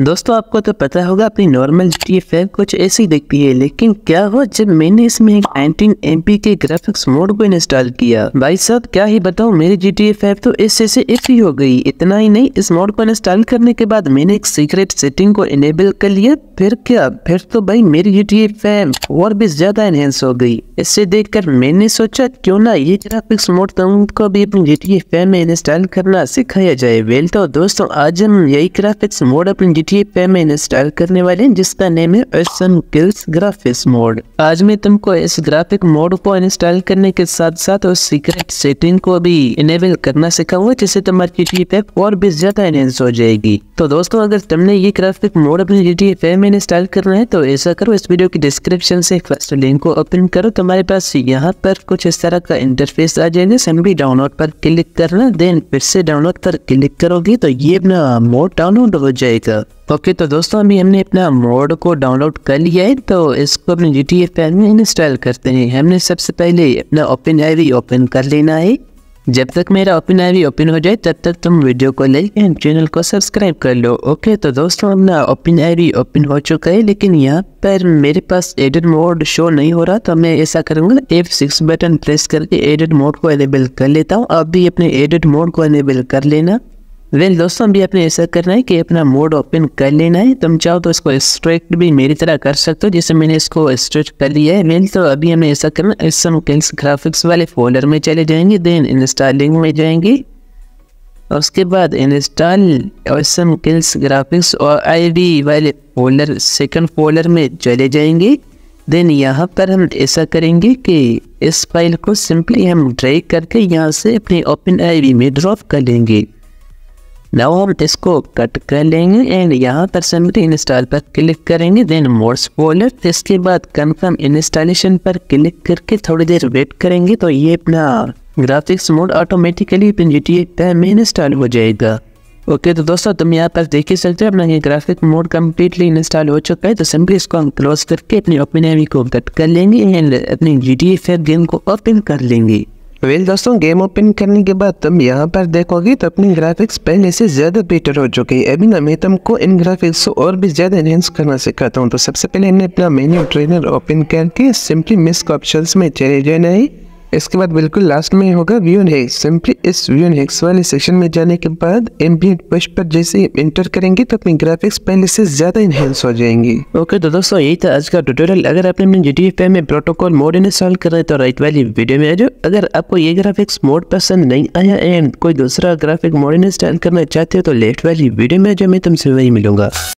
दोस्तों आपको तो पता होगा अपनी नॉर्मल जी टी एफ कुछ ऐसी दिखती है लेकिन क्या हो जब मैंने इसमें एक 19 एम के ग्राफिक्स मोड को इंस्टॉल किया भाई साहब क्या ही बताऊं मेरी जी टी एफ तो ऐसे से ऐसी हो गई इतना ही नहीं इस मोड को इंस्टॉल करने के बाद मैंने एक सीक्रेट सेटिंग को इनेबल कर लिया फिर क्या फिर तो भाई मेरी जी टी एफ और भी ज्यादा एनहेंस हो गई इससे कर मैंने सोचा क्यों ना ये ग्राफिक्स मोड को भी अपनी जी टी एफ में इंस्टॉल करना सिखाया जाए वेल तो दोस्तों आज हम यही ग्राफिक्स मोड अपनी पीटीए पे इंस्टॉल करने वाले हैं जिसका नेम है एसन किल्स ग्राफिक्स मोड आज मैं तुमको इस ग्राफिक मोड को इंस्टॉल करने के साथ साथ उस सीक्रेट सेटिंग को भी इनेबल करना सिखाऊंगा जिससे तुम्हारी पीटीए पे और भी ज्यादा एनहेंस हो जाएगी तो दोस्तों अगर तुमने ये ग्राफिक मोड अपने पीटीए पे में इंस्टॉल करना है तो ऐसा करो इस वीडियो की डिस्क्रिप्शन से फर्स्ट लिंक को ओपन करो तुम्हारे पास यहाँ पर कुछ इस तरह का इंटरफेस आ जाएगा सभी डाउनलोड पर क्लिक करना देन फिर से डाउनलोड पर क्लिक करोगे तो ये अपना मोड डाउनलोड हो जाएगा ओके तो दोस्तों अभी हमने अपना मोड को डाउनलोड कर लिया है तो इसको अपने जी टी एफ में इंस्टॉल करते हैं हमने सबसे पहले अपना ओपन आई ओपन कर लेना है जब तक मेरा ओपन आई ओपन हो जाए तब तक तुम वीडियो को लाइक एंड चैनल को सब्सक्राइब कर लो ओके तो दोस्तों अपना ओपन आई ओपन हो चुका है लेकिन यहाँ पर मेरे पास एडिट मोड शो नहीं हो रहा तो मैं ऐसा करूँगा एफ सिक्स बटन प्रेस करके एडिट मोड को अनेबल कर लेता हूँ अब भी अपने एडिट मोड को अनेबल कर लेना देन दोस्तों अभी आपने ऐसा करना है कि अपना मोड ओपन कर लेना है तुम चाहो तो इसको स्ट्रेट भी मेरी तरह कर सकते हो जैसे मैंने इसको स्ट्रेट कर लिया है वेल तो अभी हमें ऐसा करना इस हम किल्स ग्राफिक्स वाले फोल्डर में चले जाएंगे देन इंस्टॉलिंग में जाएंगे और उसके बाद इंस्टॉल एसम किल्स ग्राफिक्स और आईडी वाले फोल्डर सेकंड फोल्डर में चले जाएंगे देन यहाँ पर हम ऐसा करेंगे कि इस फाइल को सिंपली हम ड्रैग करके यहाँ से अपने ओपन आईडी में ड्रॉप कर लेंगे नाउ हम इसको कट कर लेंगे एंड यहाँ पर समरी इंस्टॉल पर क्लिक करेंगे देन मोड्स वॉलेट इसके बाद कंफर्म इंस्टॉलेशन पर क्लिक करके थोड़ी देर वेट करेंगे तो ये अपना graphics mode automatically G T में इंस्टॉल हो जाएगा ओके तो दोस्तों तुम यहाँ पर देख ही सकते हो अपना ये ग्राफिक मोड कम्प्लीटली इंस्टॉल हो चुका है तो सिंपली इसको हम क्लोज करके अपनी ओपन एवी को कट कर लेंगे एंड अपनी जी टी गेम को ओपन कर लेंगे वेल दोस्तों गेम ओपन करने के बाद तुम यहाँ पर देखोगे तो अपनी ग्राफिक्स पहले से ज़्यादा बेटर हो चुकी है अभी ना मैं तुमको इन ग्राफिक्स को और भी ज़्यादा एनहेंस करना सिखाता हूँ तो सबसे पहले इन्हें अपना मेन्यू ट्रेनर ओपन करके सिंपली मिस ऑप्शन में चले जाना है इसके बाद बिल्कुल लास्ट में होगा व्यून सिंपली इस व्यून वाले सेक्शन में जाने के बाद एम्बियट पेज पर जैसे इंटर करेंगे तो अपनी ग्राफिक्स पहले से ज्यादा इनहेंस हो जाएंगी ओके तो दोस्तों यही था आज का ट्यूटोरियल अगर आपने अपने जी टी में प्रोटोकॉल मोड इंस्टॉल कर रहे तो राइट वाली वीडियो में आ जाओ अगर आपको ये ग्राफिक्स मोड पसंद नहीं आया एंड कोई दूसरा ग्राफिक मोड इंस्टॉल करना चाहते हो तो लेफ्ट वाली वीडियो में आ जाओ मैं तुमसे वही मिलूंगा